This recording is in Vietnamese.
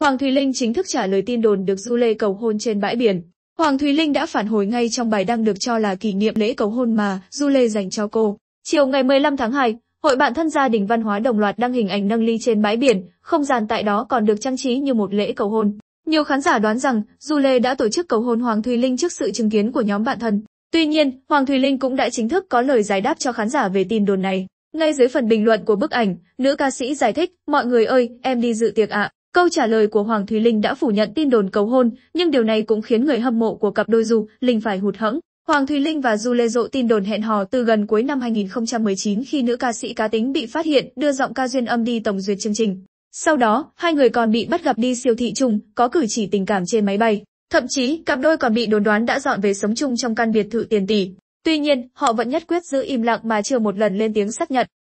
Hoàng Thùy Linh chính thức trả lời tin đồn được Du Lê cầu hôn trên bãi biển. Hoàng Thùy Linh đã phản hồi ngay trong bài đăng được cho là kỷ niệm lễ cầu hôn mà Du Lê dành cho cô. Chiều ngày 15 tháng 2, Hội bạn thân gia đình văn hóa đồng loạt đăng hình ảnh nâng ly trên bãi biển, không gian tại đó còn được trang trí như một lễ cầu hôn. Nhiều khán giả đoán rằng Du Lê đã tổ chức cầu hôn Hoàng Thùy Linh trước sự chứng kiến của nhóm bạn thân. Tuy nhiên, Hoàng Thùy Linh cũng đã chính thức có lời giải đáp cho khán giả về tin đồn này. Ngay dưới phần bình luận của bức ảnh, nữ ca sĩ giải thích, mọi người ơi, em đi dự tiệc ạ. À. Câu trả lời của Hoàng Thùy Linh đã phủ nhận tin đồn cầu hôn, nhưng điều này cũng khiến người hâm mộ của cặp đôi Du Linh phải hụt hẫng. Hoàng Thùy Linh và Du Lê Dộ tin đồn hẹn hò từ gần cuối năm 2019 khi nữ ca sĩ cá tính bị phát hiện đưa giọng ca duyên âm đi tổng duyệt chương trình. Sau đó, hai người còn bị bắt gặp đi siêu thị chung, có cử chỉ tình cảm trên máy bay. Thậm chí, cặp đôi còn bị đồn đoán đã dọn về sống chung trong căn biệt thự tiền tỷ. Tuy nhiên, họ vẫn nhất quyết giữ im lặng mà chưa một lần lên tiếng xác nhận.